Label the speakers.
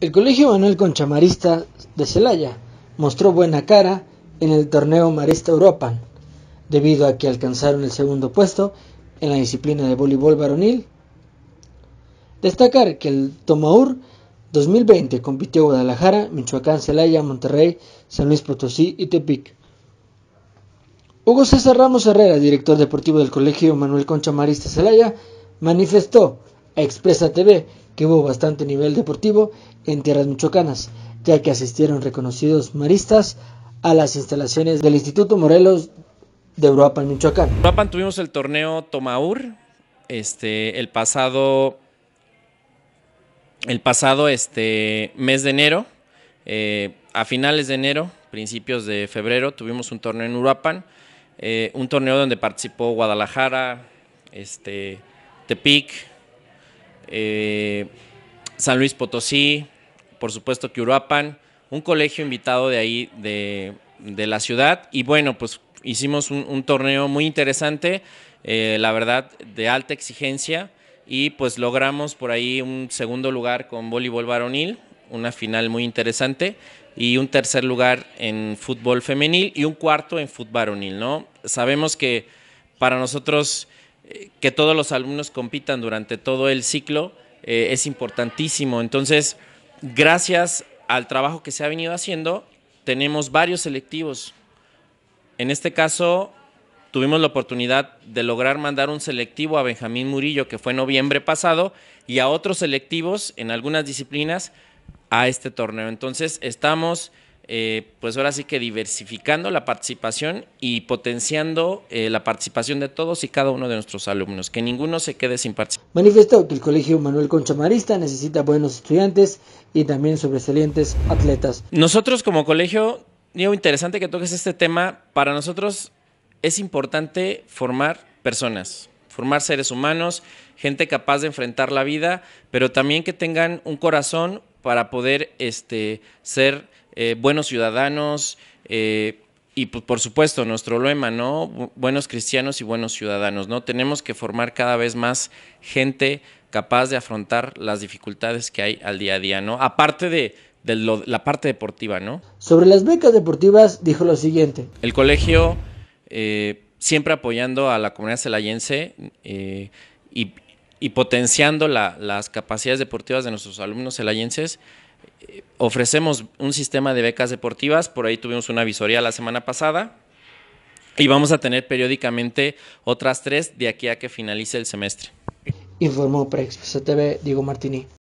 Speaker 1: El Colegio Manuel Conchamarista de Celaya mostró buena cara en el torneo Marista Europa, debido a que alcanzaron el segundo puesto en la disciplina de voleibol varonil. Destacar que el Tomaur 2020 compitió Guadalajara, Michoacán, Celaya, Monterrey, San Luis Potosí y Tepic. Hugo César Ramos Herrera, director deportivo del Colegio Manuel Conchamarista Celaya, manifestó Expresa TV, que hubo bastante nivel deportivo en tierras michoacanas, ya que asistieron reconocidos maristas a las instalaciones del Instituto Morelos de Uruapan, Michoacán.
Speaker 2: En tuvimos el torneo Tomaur, este, el pasado, el pasado este, mes de enero, eh, a finales de enero, principios de febrero, tuvimos un torneo en Uruapan, eh, un torneo donde participó Guadalajara, este, Tepic, eh, San Luis Potosí, por supuesto que un colegio invitado de ahí, de, la ciudad. Y bueno, pues hicimos un, torneo muy interesante, eh, la verdad, de alta exigencia. Y pues logramos por ahí un segundo lugar con voleibol varonil, una final muy interesante. Y un tercer lugar en fútbol femenil y un cuarto en fútbol varonil, ¿no? Sabemos que para nosotros que todos los alumnos compitan durante todo el ciclo eh, es importantísimo. Entonces, gracias al trabajo que se ha venido haciendo, tenemos varios selectivos. En este caso, tuvimos la oportunidad de lograr mandar un selectivo a Benjamín Murillo, que fue noviembre pasado, y a otros selectivos en algunas disciplinas a este torneo. Entonces, estamos eh, pues ahora sí que diversificando la participación y potenciando eh, la participación de todos y cada uno de nuestros alumnos, que ninguno se quede sin participar.
Speaker 1: Manifestó que el Colegio Manuel Marista necesita buenos estudiantes y también sobresalientes atletas.
Speaker 2: Nosotros como colegio, digo, interesante que toques este tema, para nosotros es importante formar personas, formar seres humanos, gente capaz de enfrentar la vida, pero también que tengan un corazón para poder este, ser eh, buenos ciudadanos eh, y pues, por supuesto nuestro lema, ¿no? Buenos cristianos y buenos ciudadanos, ¿no? Tenemos que formar cada vez más gente capaz de afrontar las dificultades que hay al día a día, ¿no? Aparte de, la parte deportiva, ¿no?
Speaker 1: Sobre las becas deportivas dijo lo siguiente.
Speaker 2: El colegio eh, siempre apoyando a la comunidad celayense y, potenciando las capacidades deportivas de nuestros alumnos celayenses ofrecemos un sistema de becas deportivas, por ahí tuvimos una visoria la semana pasada y vamos a tener periódicamente otras tres de aquí a que finalice el semestre.
Speaker 1: Informó Diego Martini.